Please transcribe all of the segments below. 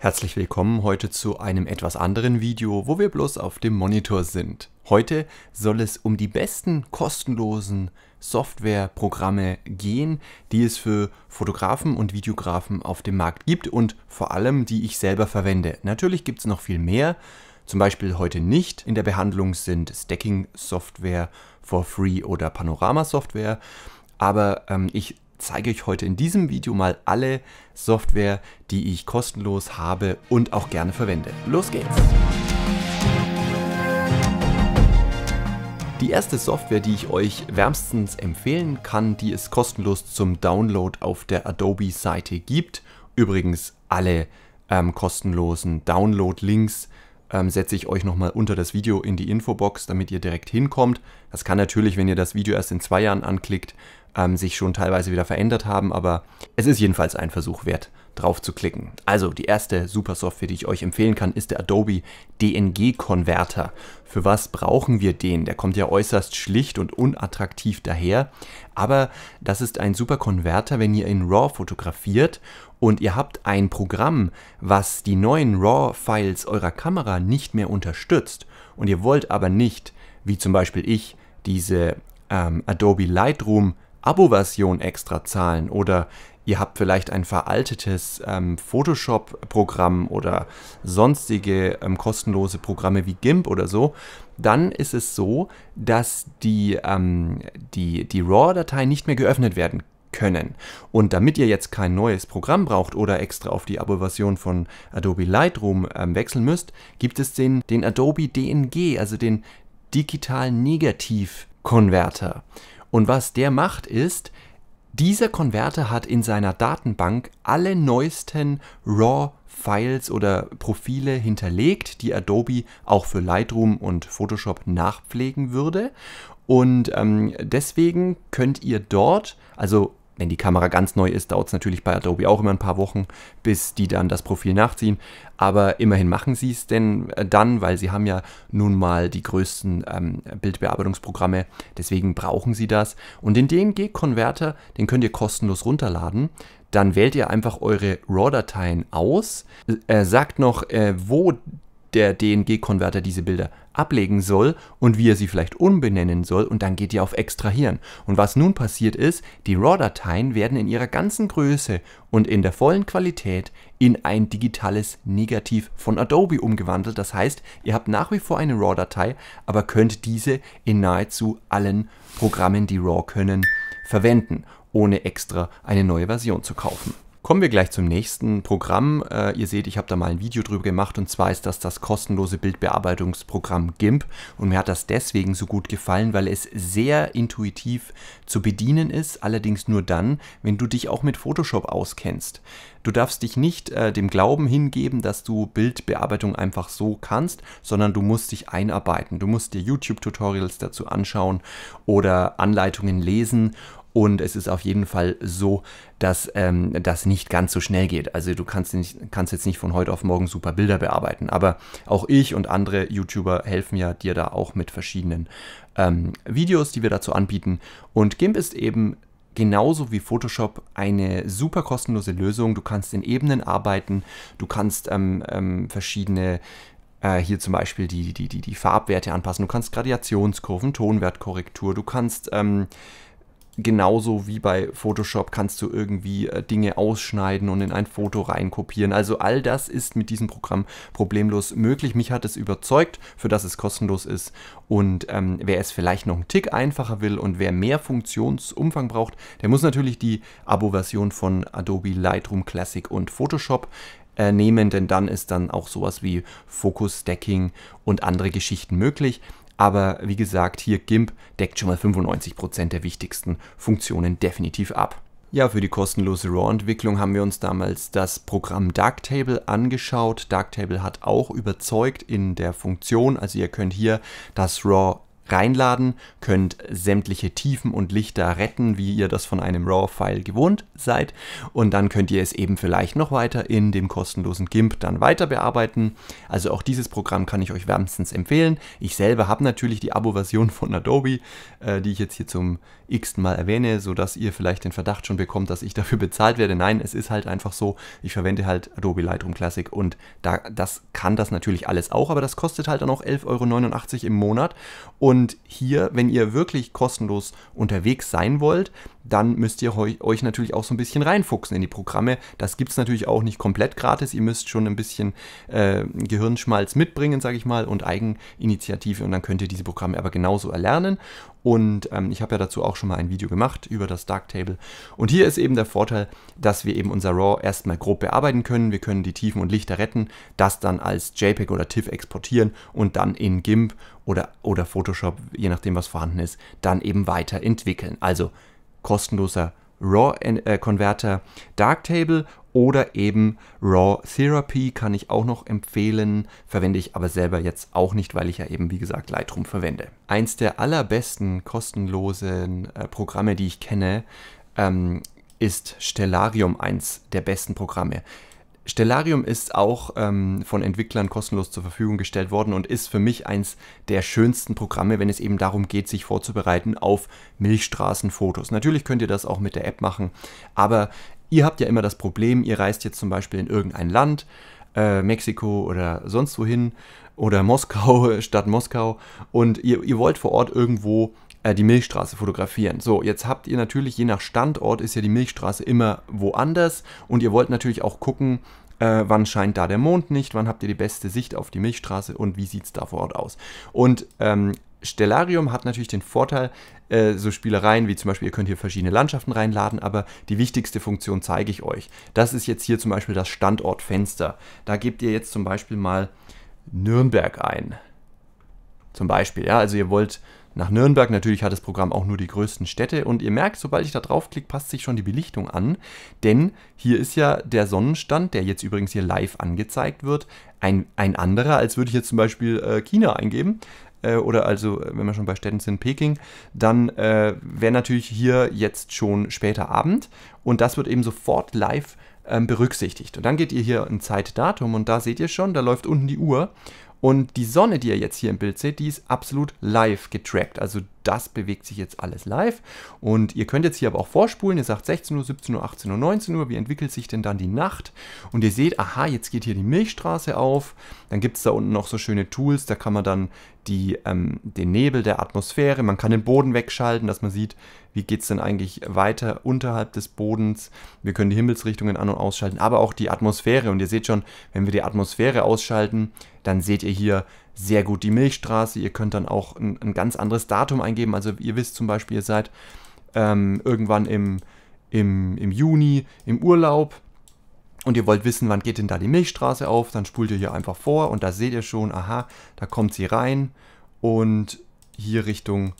Herzlich willkommen heute zu einem etwas anderen Video, wo wir bloß auf dem Monitor sind. Heute soll es um die besten kostenlosen Softwareprogramme gehen, die es für Fotografen und Videografen auf dem Markt gibt und vor allem die ich selber verwende. Natürlich gibt es noch viel mehr, zum Beispiel heute nicht. In der Behandlung sind Stacking Software for Free oder Panorama Software, aber ähm, ich zeige ich heute in diesem Video mal alle Software, die ich kostenlos habe und auch gerne verwende. Los geht's! Die erste Software, die ich euch wärmstens empfehlen kann, die es kostenlos zum Download auf der Adobe-Seite gibt. Übrigens alle ähm, kostenlosen Download-Links ähm, setze ich euch nochmal unter das Video in die Infobox, damit ihr direkt hinkommt. Das kann natürlich, wenn ihr das Video erst in zwei Jahren anklickt, ähm, sich schon teilweise wieder verändert haben, aber es ist jedenfalls ein Versuch wert, drauf zu klicken. Also die erste Super-Software, die ich euch empfehlen kann, ist der Adobe DNG Converter. Für was brauchen wir den? Der kommt ja äußerst schlicht und unattraktiv daher, aber das ist ein super Konverter, wenn ihr in RAW fotografiert und ihr habt ein Programm, was die neuen RAW-Files eurer Kamera nicht mehr unterstützt und ihr wollt aber nicht, wie zum Beispiel ich, diese ähm, Adobe Lightroom Abo-Version extra zahlen oder ihr habt vielleicht ein veraltetes ähm, Photoshop-Programm oder sonstige ähm, kostenlose Programme wie GIMP oder so, dann ist es so, dass die, ähm, die, die raw datei nicht mehr geöffnet werden können. Und damit ihr jetzt kein neues Programm braucht oder extra auf die Abo-Version von Adobe Lightroom ähm, wechseln müsst, gibt es den, den Adobe DNG, also den digital Negativ-Konverter. Und was der macht ist, dieser Konverter hat in seiner Datenbank alle neuesten RAW-Files oder Profile hinterlegt, die Adobe auch für Lightroom und Photoshop nachpflegen würde. Und ähm, deswegen könnt ihr dort, also wenn die Kamera ganz neu ist, dauert es natürlich bei Adobe auch immer ein paar Wochen, bis die dann das Profil nachziehen. Aber immerhin machen sie es denn äh, dann, weil sie haben ja nun mal die größten ähm, Bildbearbeitungsprogramme. Deswegen brauchen sie das. Und den DNG-Converter, den könnt ihr kostenlos runterladen. Dann wählt ihr einfach eure RAW-Dateien aus, äh, sagt noch, äh, wo der DNG-Konverter diese Bilder ablegen soll und wie er sie vielleicht umbenennen soll und dann geht ihr auf Extrahieren. Und was nun passiert ist, die RAW-Dateien werden in ihrer ganzen Größe und in der vollen Qualität in ein digitales Negativ von Adobe umgewandelt. Das heißt, ihr habt nach wie vor eine RAW-Datei, aber könnt diese in nahezu allen Programmen, die RAW können, verwenden, ohne extra eine neue Version zu kaufen. Kommen wir gleich zum nächsten Programm. Äh, ihr seht, ich habe da mal ein Video drüber gemacht und zwar ist das das kostenlose Bildbearbeitungsprogramm GIMP und mir hat das deswegen so gut gefallen, weil es sehr intuitiv zu bedienen ist, allerdings nur dann, wenn du dich auch mit Photoshop auskennst. Du darfst dich nicht äh, dem Glauben hingeben, dass du Bildbearbeitung einfach so kannst, sondern du musst dich einarbeiten. Du musst dir YouTube-Tutorials dazu anschauen oder Anleitungen lesen und es ist auf jeden Fall so, dass ähm, das nicht ganz so schnell geht. Also du kannst, nicht, kannst jetzt nicht von heute auf morgen super Bilder bearbeiten. Aber auch ich und andere YouTuber helfen ja dir da auch mit verschiedenen ähm, Videos, die wir dazu anbieten. Und GIMP ist eben genauso wie Photoshop eine super kostenlose Lösung. Du kannst in Ebenen arbeiten, du kannst ähm, ähm, verschiedene äh, hier zum Beispiel die, die, die, die Farbwerte anpassen, du kannst Gradationskurven, Tonwertkorrektur, du kannst ähm, genauso wie bei Photoshop kannst du irgendwie äh, Dinge ausschneiden und in ein Foto reinkopieren. Also all das ist mit diesem Programm problemlos möglich. Mich hat es überzeugt, für das es kostenlos ist. Und ähm, wer es vielleicht noch einen Tick einfacher will und wer mehr Funktionsumfang braucht, der muss natürlich die Abo-Version von Adobe Lightroom Classic und Photoshop äh, nehmen, denn dann ist dann auch sowas wie Focus Stacking und andere Geschichten möglich aber wie gesagt, hier GIMP deckt schon mal 95% der wichtigsten Funktionen definitiv ab. Ja, für die kostenlose RAW-Entwicklung haben wir uns damals das Programm Darktable angeschaut. Darktable hat auch überzeugt in der Funktion, also ihr könnt hier das RAW reinladen, könnt sämtliche Tiefen und Lichter retten, wie ihr das von einem RAW-File gewohnt seid. Und dann könnt ihr es eben vielleicht noch weiter in dem kostenlosen GIMP dann weiter bearbeiten. Also auch dieses Programm kann ich euch wärmstens empfehlen. Ich selber habe natürlich die Abo-Version von Adobe, äh, die ich jetzt hier zum x Mal erwähne, sodass ihr vielleicht den Verdacht schon bekommt, dass ich dafür bezahlt werde. Nein, es ist halt einfach so, ich verwende halt Adobe Lightroom Classic und da, das kann das natürlich alles auch, aber das kostet halt dann auch 11,89 Euro im Monat und und hier, wenn ihr wirklich kostenlos unterwegs sein wollt, dann müsst ihr euch natürlich auch so ein bisschen reinfuchsen in die Programme. Das gibt es natürlich auch nicht komplett gratis. Ihr müsst schon ein bisschen äh, Gehirnschmalz mitbringen, sage ich mal, und Eigeninitiative. Und dann könnt ihr diese Programme aber genauso erlernen. Und ähm, ich habe ja dazu auch schon mal ein Video gemacht über das Darktable. Und hier ist eben der Vorteil, dass wir eben unser RAW erstmal grob bearbeiten können. Wir können die Tiefen und Lichter retten, das dann als JPEG oder TIFF exportieren und dann in GIMP oder, oder Photoshop, je nachdem was vorhanden ist, dann eben weiterentwickeln. Also kostenloser RAW-Converter äh, Darktable oder eben Raw Therapy kann ich auch noch empfehlen, verwende ich aber selber jetzt auch nicht, weil ich ja eben, wie gesagt, Lightroom verwende. Eins der allerbesten kostenlosen äh, Programme, die ich kenne, ähm, ist Stellarium, eins der besten Programme. Stellarium ist auch ähm, von Entwicklern kostenlos zur Verfügung gestellt worden und ist für mich eins der schönsten Programme, wenn es eben darum geht, sich vorzubereiten auf Milchstraßenfotos. Natürlich könnt ihr das auch mit der App machen, aber ihr habt ja immer das Problem, ihr reist jetzt zum Beispiel in irgendein Land, äh, Mexiko oder sonst wohin oder Moskau, Stadt Moskau und ihr, ihr wollt vor Ort irgendwo äh, die Milchstraße fotografieren. So, jetzt habt ihr natürlich, je nach Standort ist ja die Milchstraße immer woanders und ihr wollt natürlich auch gucken, äh, wann scheint da der Mond nicht, wann habt ihr die beste Sicht auf die Milchstraße und wie sieht es da vor Ort aus. Und ähm, Stellarium hat natürlich den Vorteil, äh, so Spielereien wie zum Beispiel, ihr könnt hier verschiedene Landschaften reinladen, aber die wichtigste Funktion zeige ich euch. Das ist jetzt hier zum Beispiel das Standortfenster. Da gebt ihr jetzt zum Beispiel mal Nürnberg ein. Zum Beispiel, ja, also ihr wollt nach Nürnberg. Natürlich hat das Programm auch nur die größten Städte und ihr merkt, sobald ich da draufklicke, passt sich schon die Belichtung an, denn hier ist ja der Sonnenstand, der jetzt übrigens hier live angezeigt wird, ein, ein anderer, als würde ich jetzt zum Beispiel äh, China eingeben. Äh, oder also, äh, wenn wir schon bei Städten sind, Peking, dann äh, wäre natürlich hier jetzt schon später Abend und das wird eben sofort live ähm, berücksichtigt. Und dann geht ihr hier ein Zeitdatum und da seht ihr schon, da läuft unten die Uhr und die Sonne, die ihr jetzt hier im Bild seht, die ist absolut live getrackt. Also das bewegt sich jetzt alles live. Und ihr könnt jetzt hier aber auch vorspulen. Ihr sagt 16 Uhr, 17 Uhr, 18 Uhr, 19 Uhr. Wie entwickelt sich denn dann die Nacht? Und ihr seht, aha, jetzt geht hier die Milchstraße auf. Dann gibt es da unten noch so schöne Tools. Da kann man dann die, ähm, den Nebel der Atmosphäre, man kann den Boden wegschalten, dass man sieht, wie geht es denn eigentlich weiter unterhalb des Bodens. Wir können die Himmelsrichtungen an- und ausschalten, aber auch die Atmosphäre. Und ihr seht schon, wenn wir die Atmosphäre ausschalten, dann seht ihr hier, sehr gut die Milchstraße. Ihr könnt dann auch ein, ein ganz anderes Datum eingeben. Also ihr wisst zum Beispiel, ihr seid ähm, irgendwann im, im, im Juni im Urlaub und ihr wollt wissen, wann geht denn da die Milchstraße auf, dann spult ihr hier einfach vor und da seht ihr schon, aha, da kommt sie rein und hier Richtung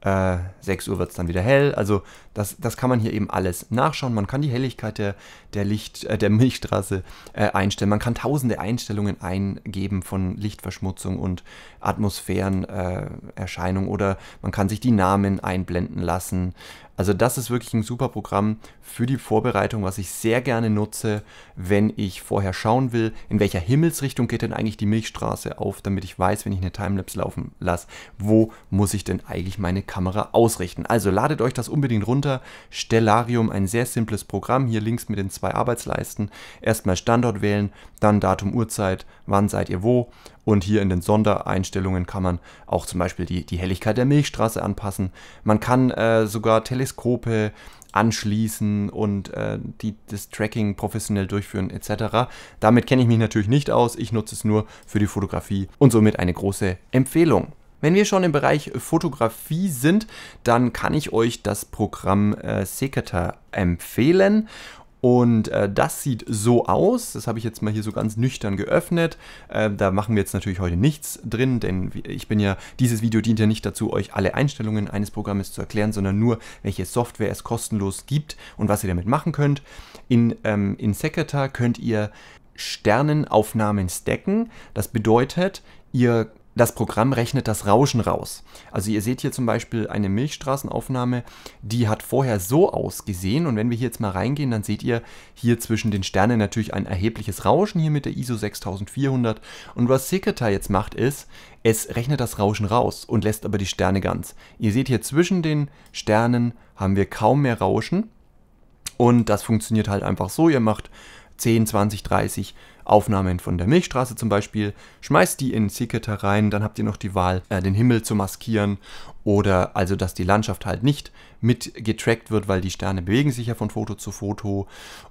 äh, 6 Uhr wird es dann wieder hell. Also das, das kann man hier eben alles nachschauen. Man kann die Helligkeit der, der, Licht, äh, der Milchstraße äh, einstellen. Man kann tausende Einstellungen eingeben von Lichtverschmutzung und Atmosphärenerscheinung äh, oder man kann sich die Namen einblenden lassen. Also das ist wirklich ein super Programm für die Vorbereitung, was ich sehr gerne nutze, wenn ich vorher schauen will, in welcher Himmelsrichtung geht denn eigentlich die Milchstraße auf, damit ich weiß, wenn ich eine Timelapse laufen lasse, wo muss ich denn eigentlich meine Kamera ausrichten. Also ladet euch das unbedingt runter runter. Stellarium, ein sehr simples Programm, hier links mit den zwei Arbeitsleisten. Erstmal Standort wählen, dann Datum, Uhrzeit, wann seid ihr wo. Und hier in den Sondereinstellungen kann man auch zum Beispiel die, die Helligkeit der Milchstraße anpassen. Man kann äh, sogar Teleskope anschließen und äh, die, das Tracking professionell durchführen etc. Damit kenne ich mich natürlich nicht aus, ich nutze es nur für die Fotografie und somit eine große Empfehlung. Wenn wir schon im Bereich Fotografie sind, dann kann ich euch das Programm äh, Secator empfehlen. Und äh, das sieht so aus. Das habe ich jetzt mal hier so ganz nüchtern geöffnet. Äh, da machen wir jetzt natürlich heute nichts drin, denn ich bin ja, dieses Video dient ja nicht dazu, euch alle Einstellungen eines Programmes zu erklären, sondern nur, welche Software es kostenlos gibt und was ihr damit machen könnt. In, ähm, in Secator könnt ihr Sternenaufnahmen stacken. Das bedeutet, ihr das Programm rechnet das Rauschen raus. Also ihr seht hier zum Beispiel eine Milchstraßenaufnahme, die hat vorher so ausgesehen und wenn wir hier jetzt mal reingehen, dann seht ihr hier zwischen den Sternen natürlich ein erhebliches Rauschen hier mit der ISO 6400 und was Sikata jetzt macht ist, es rechnet das Rauschen raus und lässt aber die Sterne ganz. Ihr seht hier zwischen den Sternen haben wir kaum mehr Rauschen und das funktioniert halt einfach so, ihr macht 10, 20, 30 Aufnahmen von der Milchstraße zum Beispiel, schmeißt die in Seeketter rein, dann habt ihr noch die Wahl, äh, den Himmel zu maskieren oder also dass die Landschaft halt nicht mit getrackt wird, weil die Sterne bewegen sich ja von Foto zu Foto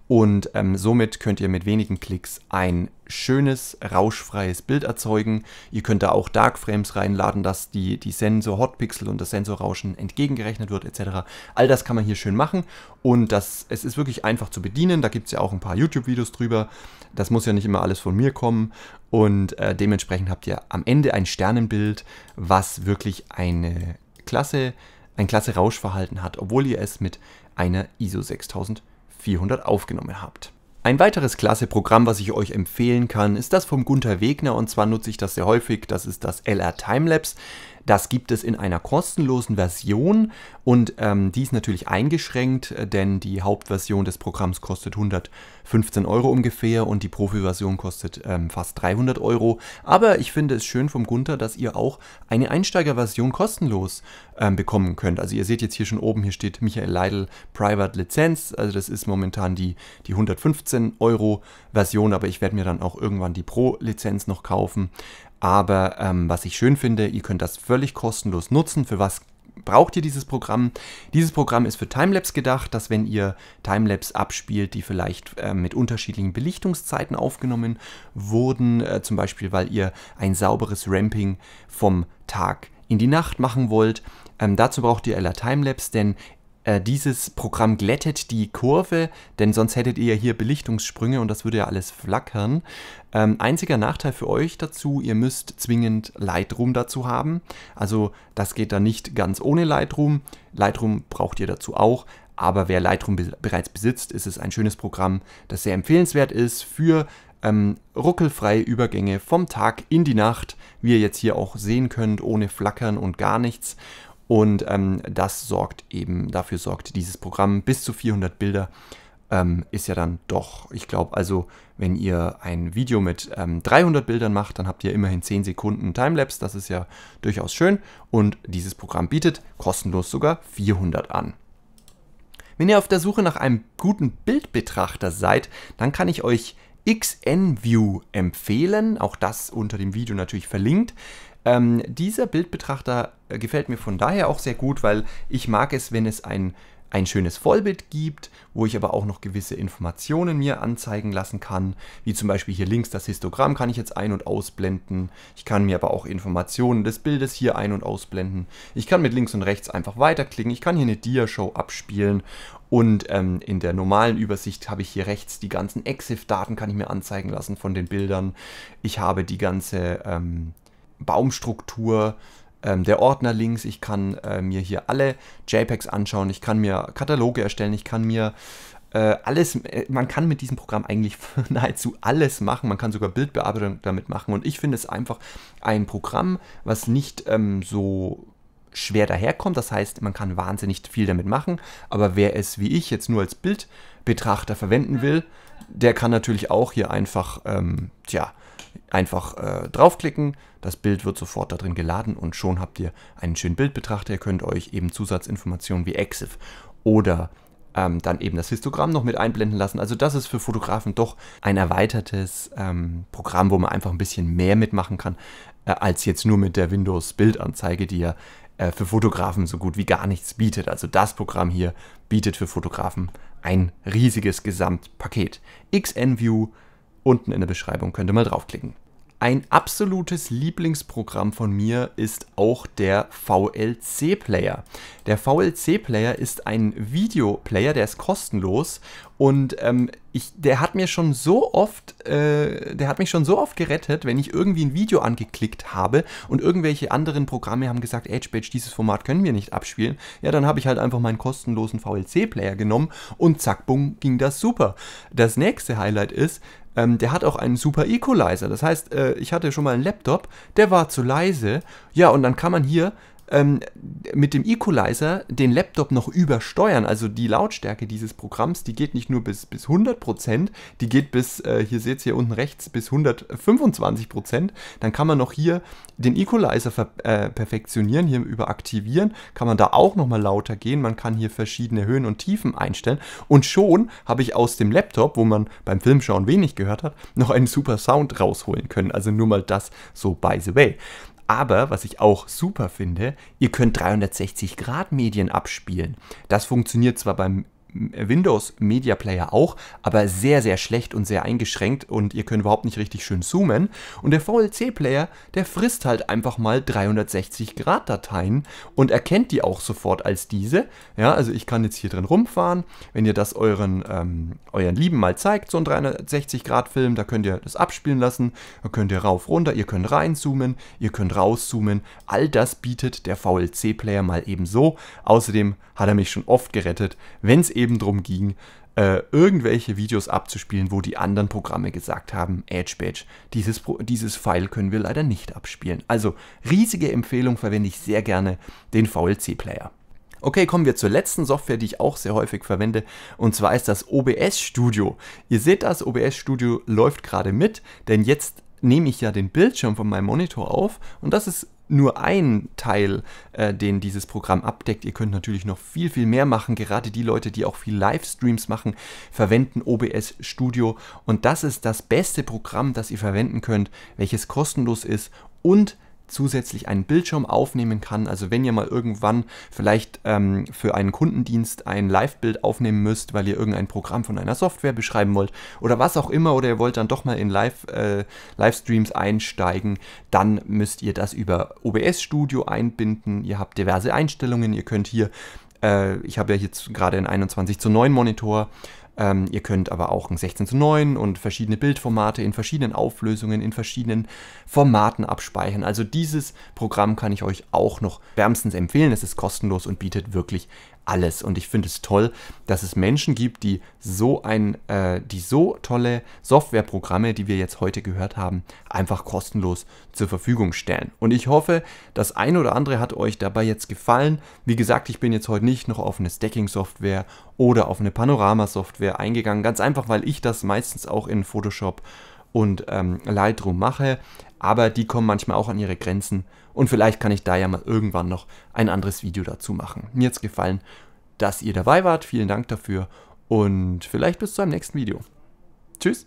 und ähm, somit könnt ihr mit wenigen Klicks ein schönes, rauschfreies Bild erzeugen. Ihr könnt da auch Dark Frames reinladen, dass die, die Sensor-Hotpixel und das Sensorrauschen entgegengerechnet wird etc. All das kann man hier schön machen und das, es ist wirklich einfach zu bedienen. Da gibt es ja auch ein paar YouTube-Videos drüber. Das muss ja nicht immer alles von mir kommen und äh, dementsprechend habt ihr am Ende ein Sternenbild, was wirklich eine klasse, ein klasse Rauschverhalten hat, obwohl ihr es mit einer ISO 6400 aufgenommen habt. Ein weiteres klasse Programm, was ich euch empfehlen kann, ist das vom Gunther Wegner und zwar nutze ich das sehr häufig, das ist das LR Timelapse. Das gibt es in einer kostenlosen Version und ähm, die ist natürlich eingeschränkt, äh, denn die Hauptversion des Programms kostet 115 Euro ungefähr und die Profi-Version kostet ähm, fast 300 Euro. Aber ich finde es schön vom Gunther, dass ihr auch eine Einsteigerversion kostenlos ähm, bekommen könnt. Also ihr seht jetzt hier schon oben, hier steht Michael Leidl Private Lizenz. Also das ist momentan die, die 115 Euro Version, aber ich werde mir dann auch irgendwann die Pro-Lizenz noch kaufen. Aber ähm, was ich schön finde, ihr könnt das völlig kostenlos nutzen. Für was braucht ihr dieses Programm? Dieses Programm ist für Timelapse gedacht, dass wenn ihr Timelapse abspielt, die vielleicht äh, mit unterschiedlichen Belichtungszeiten aufgenommen wurden, äh, zum Beispiel weil ihr ein sauberes Ramping vom Tag in die Nacht machen wollt, ähm, dazu braucht ihr LR Timelapse, denn äh, dieses Programm glättet die Kurve, denn sonst hättet ihr hier Belichtungssprünge und das würde ja alles flackern. Ähm, einziger Nachteil für euch dazu, ihr müsst zwingend Lightroom dazu haben. Also das geht da nicht ganz ohne Lightroom. Lightroom braucht ihr dazu auch, aber wer Lightroom be bereits besitzt, ist es ein schönes Programm, das sehr empfehlenswert ist für ähm, ruckelfreie Übergänge vom Tag in die Nacht, wie ihr jetzt hier auch sehen könnt, ohne Flackern und gar nichts. Und ähm, das sorgt eben, dafür sorgt dieses Programm. Bis zu 400 Bilder ähm, ist ja dann doch, ich glaube, also wenn ihr ein Video mit ähm, 300 Bildern macht, dann habt ihr immerhin 10 Sekunden Timelapse. Das ist ja durchaus schön. Und dieses Programm bietet kostenlos sogar 400 an. Wenn ihr auf der Suche nach einem guten Bildbetrachter seid, dann kann ich euch XNView empfehlen. Auch das unter dem Video natürlich verlinkt. Ähm, dieser Bildbetrachter äh, gefällt mir von daher auch sehr gut, weil ich mag es, wenn es ein ein schönes Vollbild gibt, wo ich aber auch noch gewisse Informationen mir anzeigen lassen kann, wie zum Beispiel hier links das Histogramm kann ich jetzt ein- und ausblenden. Ich kann mir aber auch Informationen des Bildes hier ein- und ausblenden. Ich kann mit links und rechts einfach weiterklicken. Ich kann hier eine Dia-Show abspielen und ähm, in der normalen Übersicht habe ich hier rechts die ganzen EXIF-Daten kann ich mir anzeigen lassen von den Bildern. Ich habe die ganze... Ähm, Baumstruktur, ähm, der Ordner links. Ich kann äh, mir hier alle JPEGs anschauen. Ich kann mir Kataloge erstellen. Ich kann mir äh, alles, äh, man kann mit diesem Programm eigentlich nahezu alles machen. Man kann sogar Bildbearbeitung damit machen. Und ich finde es einfach ein Programm, was nicht ähm, so schwer daherkommt. Das heißt, man kann wahnsinnig viel damit machen. Aber wer es wie ich jetzt nur als Bildbetrachter verwenden mhm. will, der kann natürlich auch hier einfach, ähm, tja, einfach äh, draufklicken. Das Bild wird sofort da drin geladen und schon habt ihr einen schönen Bildbetrachter. Ihr könnt euch eben Zusatzinformationen wie EXIF oder ähm, dann eben das Histogramm noch mit einblenden lassen. Also das ist für Fotografen doch ein erweitertes ähm, Programm, wo man einfach ein bisschen mehr mitmachen kann, äh, als jetzt nur mit der Windows-Bildanzeige, die ja äh, für Fotografen so gut wie gar nichts bietet. Also das Programm hier bietet für Fotografen ein riesiges Gesamtpaket. XNView, unten in der Beschreibung könnt ihr mal draufklicken. Ein absolutes Lieblingsprogramm von mir ist auch der VLC Player. Der VLC Player ist ein Videoplayer, der ist kostenlos und ähm, ich, der hat mir schon so oft, äh, der hat mich schon so oft gerettet, wenn ich irgendwie ein Video angeklickt habe und irgendwelche anderen Programme haben gesagt, Edgebadge, dieses Format können wir nicht abspielen. Ja, dann habe ich halt einfach meinen kostenlosen VLC-Player genommen und zack, bumm, ging das super. Das nächste Highlight ist, ähm, der hat auch einen super Equalizer. Das heißt, äh, ich hatte schon mal einen Laptop, der war zu leise. Ja, und dann kann man hier ähm, mit dem Equalizer den Laptop noch übersteuern. Also die Lautstärke dieses Programms, die geht nicht nur bis, bis 100%, die geht bis, äh, hier seht ihr unten rechts, bis 125%. Dann kann man noch hier den Equalizer äh, perfektionieren, hier über aktivieren, kann man da auch nochmal lauter gehen. Man kann hier verschiedene Höhen und Tiefen einstellen. Und schon habe ich aus dem Laptop, wo man beim Filmschauen wenig gehört hat, noch einen super Sound rausholen können. Also nur mal das so by the way. Aber, was ich auch super finde, ihr könnt 360-Grad-Medien abspielen. Das funktioniert zwar beim Windows Media Player auch, aber sehr, sehr schlecht und sehr eingeschränkt und ihr könnt überhaupt nicht richtig schön zoomen. Und der VLC Player, der frisst halt einfach mal 360 Grad Dateien und erkennt die auch sofort als diese. Ja, also ich kann jetzt hier drin rumfahren. Wenn ihr das euren, ähm, euren Lieben mal zeigt, so ein 360 Grad Film, da könnt ihr das abspielen lassen, da könnt ihr rauf, runter, ihr könnt reinzoomen, ihr könnt rauszoomen. All das bietet der VLC Player mal eben so. Außerdem hat er mich schon oft gerettet, wenn es eben darum ging, äh, irgendwelche Videos abzuspielen, wo die anderen Programme gesagt haben, Edge Badge, dieses, dieses File können wir leider nicht abspielen. Also riesige Empfehlung, verwende ich sehr gerne den VLC-Player. Okay, kommen wir zur letzten Software, die ich auch sehr häufig verwende, und zwar ist das OBS Studio. Ihr seht das, OBS Studio läuft gerade mit, denn jetzt nehme ich ja den Bildschirm von meinem Monitor auf und das ist nur ein Teil, äh, den dieses Programm abdeckt. Ihr könnt natürlich noch viel, viel mehr machen. Gerade die Leute, die auch viel Livestreams machen, verwenden OBS Studio. Und das ist das beste Programm, das ihr verwenden könnt, welches kostenlos ist und zusätzlich einen Bildschirm aufnehmen kann. Also wenn ihr mal irgendwann vielleicht ähm, für einen Kundendienst ein Live-Bild aufnehmen müsst, weil ihr irgendein Programm von einer Software beschreiben wollt oder was auch immer oder ihr wollt dann doch mal in Live, äh, einsteigen, dann müsst ihr das über OBS Studio einbinden. Ihr habt diverse Einstellungen, ihr könnt hier äh, ich habe ja jetzt gerade einen 21 zu 9 Monitor ähm, ihr könnt aber auch ein 16 zu 9 und verschiedene Bildformate in verschiedenen Auflösungen, in verschiedenen Formaten abspeichern. Also dieses Programm kann ich euch auch noch wärmstens empfehlen. Es ist kostenlos und bietet wirklich alles. Und ich finde es toll, dass es Menschen gibt, die so ein, äh, die so tolle Softwareprogramme, die wir jetzt heute gehört haben, einfach kostenlos zur Verfügung stellen. Und ich hoffe, das ein oder andere hat euch dabei jetzt gefallen. Wie gesagt, ich bin jetzt heute nicht noch auf eine Stacking-Software oder auf eine Panorama-Software eingegangen. Ganz einfach, weil ich das meistens auch in Photoshop und ähm, Lightroom mache, aber die kommen manchmal auch an ihre Grenzen und vielleicht kann ich da ja mal irgendwann noch ein anderes Video dazu machen. Mir hat's gefallen dass ihr dabei wart. Vielen Dank dafür und vielleicht bis zu einem nächsten Video. Tschüss!